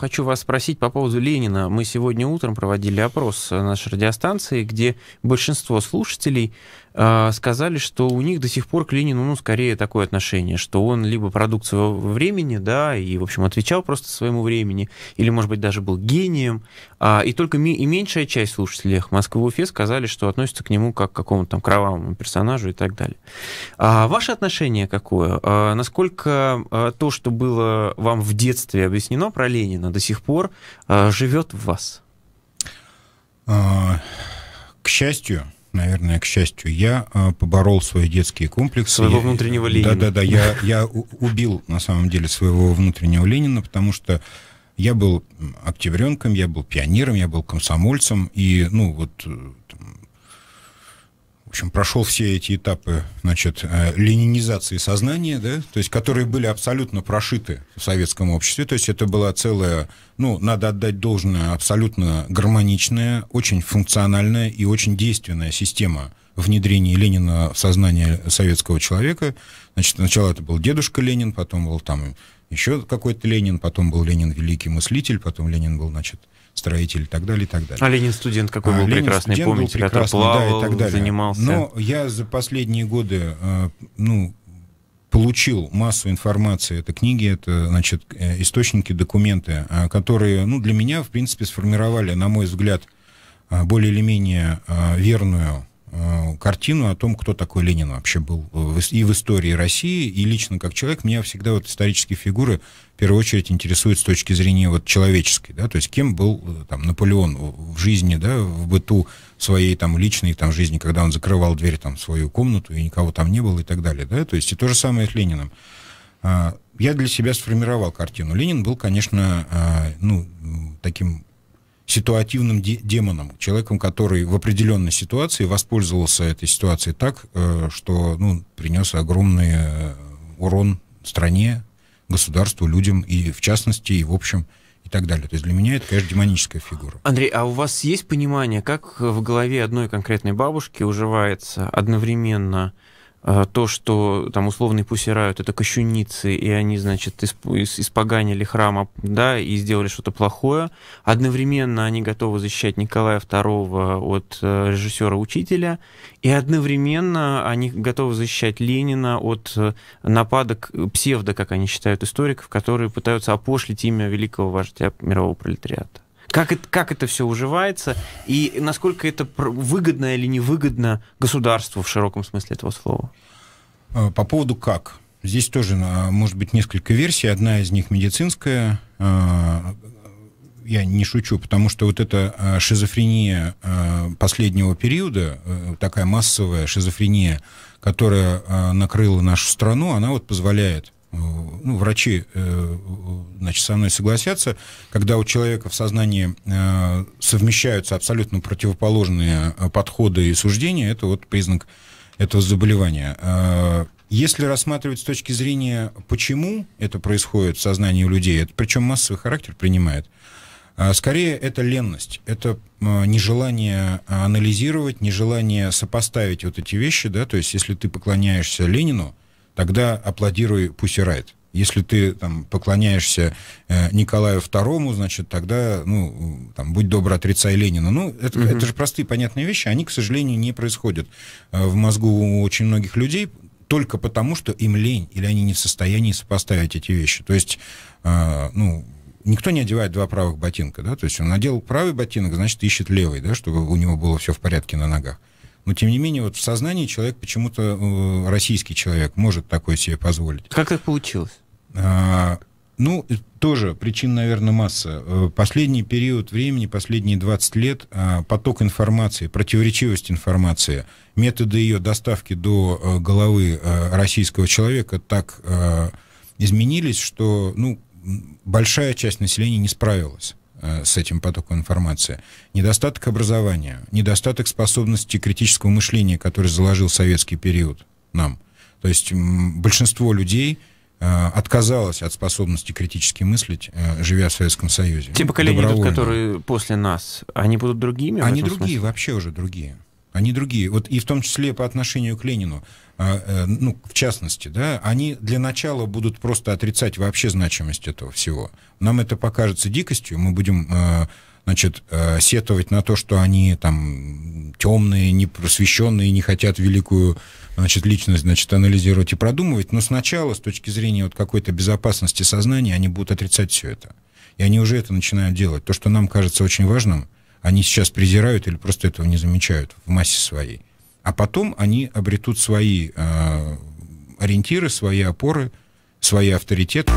Хочу вас спросить по поводу Ленина. Мы сегодня утром проводили опрос э, нашей радиостанции, где большинство слушателей а, сказали, что у них до сих пор к Ленину, ну, скорее такое отношение, что он либо продукт своего времени, да, и, в общем, отвечал просто своему времени, или, может быть, даже был гением, а, и только ми- и меньшая часть слушателей «Эхо Москвы» в Уфе сказали, что относятся к нему как к какому-то там кровавому персонажу и так далее. А ваше отношение какое? А, насколько а, то, что было вам в детстве объяснено про Ленина, до сих пор а, живет в вас? А, к счастью, наверное, к счастью, я а, поборол свои детские комплексы. Своего внутреннего Ленина. Да-да-да, я, я убил, на самом деле, своего внутреннего Ленина, потому что я был октябренком, я был пионером, я был комсомольцем, и, ну, вот, э, там, в общем, прошел все эти этапы, значит, э, ленинизации сознания, да, то есть, которые были абсолютно прошиты в советском обществе, то есть это была целая, ну, надо отдать должное, абсолютно гармоничная, очень функциональная и очень действенная система внедрении Ленина в сознание советского человека. Значит, сначала это был дедушка Ленин, потом был там еще какой-то Ленин, потом был Ленин великий мыслитель, потом Ленин был, значит, строитель и так далее, и так далее. А Ленин студент какой был а, прекрасный, Ленин помните, был прекрасный, плавал, да, и так далее. занимался. Но я за последние годы, э, ну, получил массу информации. Это книги, это, значит, э, источники, документы, э, которые, ну, для меня, в принципе, сформировали, на мой взгляд, более или менее верную Э, картину о том, кто такой Ленин вообще был э, и в истории России, и лично как человек. Меня всегда вот исторические фигуры в первую очередь интересуют с точки зрения вот человеческой, да, то есть кем был э, там Наполеон в жизни, да, в быту своей там личной там жизни, когда он закрывал дверь там в свою комнату и никого там не было и так далее, да, то есть и то же самое с Лениным. А, я для себя сформировал картину. Ленин был, конечно, ну, таким ситуативным де демоном, человеком, который в определенной ситуации воспользовался этой ситуацией так, э, что ну, принес огромный э, урон стране, государству, людям, и в частности, и в общем, и так далее. То есть для меня это, конечно, демоническая фигура. Андрей, а у вас есть понимание, как в голове одной конкретной бабушки уживается одновременно а, то, что там условные пусирают, это кощуницы, и они, значит, испоганили храм, а, да, и сделали что-то плохое. Одновременно они готовы защищать Николая II от э, режиссера-учителя, и одновременно они готовы защищать Ленина от э, нападок э, псевдо, как они считают, историков, которые пытаются опошлить имя великого вождя мирового пролетариата. Как это, как это все уживается и насколько это выгодно или невыгодно государству в широком смысле этого слова? А, по поводу как. Здесь тоже а, может быть несколько версий. Одна из них медицинская. А, я не шучу, потому что вот эта шизофрения последнего периода, такая массовая шизофрения, которая накрыла нашу страну, она вот позволяет Э, ну, врачи э, значит, со мной согласятся, когда у человека в сознании э, совмещаются абсолютно противоположные подходы и суждения, это вот признак этого заболевания. Если рассматривать с точки зрения, почему это происходит в сознании людей, это причем массовый характер принимает, скорее это ленность, это нежелание анализировать, нежелание сопоставить вот эти вещи, да, то есть если ты поклоняешься Ленину, тогда аплодируй Пусси Если ты там поклоняешься э, Николаю II, значит, тогда, ну, там, будь добр, отрицай Ленина. Ну, это, угу. это же простые, понятные вещи, они, к сожалению, не происходят э, в мозгу у очень многих людей только потому, что им лень, или они не в состоянии сопоставить эти вещи. То есть, э, ну, никто не одевает два правых ботинка, да, то есть он надел правый ботинок, значит, ищет левый, да, чтобы у него было все в порядке на ногах но тем не менее вот в сознании человек почему-то, э, российский человек, может такое себе позволить. Как так получилось? А, ну, э, тоже причин, наверное, масса. Э, последний период времени, последние 20 лет, поток информации, противоречивость информации, методы ее доставки до головы российского человека так изменились, что ну, большая часть населения не справилась. Э, с этим потоком информации. Недостаток образования, недостаток способности критического мышления, который заложил советский период нам. То есть большинство людей э, отказалось от способности критически мыслить, э, живя в Советском Союзе. Те поколения, идут, которые после нас, они будут другими? Они другие, смысле? вообще уже другие они другие. Вот и в том числе по отношению к Ленину, а, э, ну, в частности, да, они для начала будут просто отрицать вообще значимость этого всего. Нам это покажется дикостью, мы будем, э, значит, э, сетовать на то, что они там темные, непросвещенные, не хотят великую, значит, личность, значит, анализировать и продумывать, но сначала, с точки зрения вот какой-то безопасности сознания, они будут отрицать все это. И они уже это начинают делать. То, что нам кажется очень важным – они сейчас презирают или просто этого не замечают в массе своей. А потом они обретут свои э, ориентиры, свои опоры, свои авторитеты.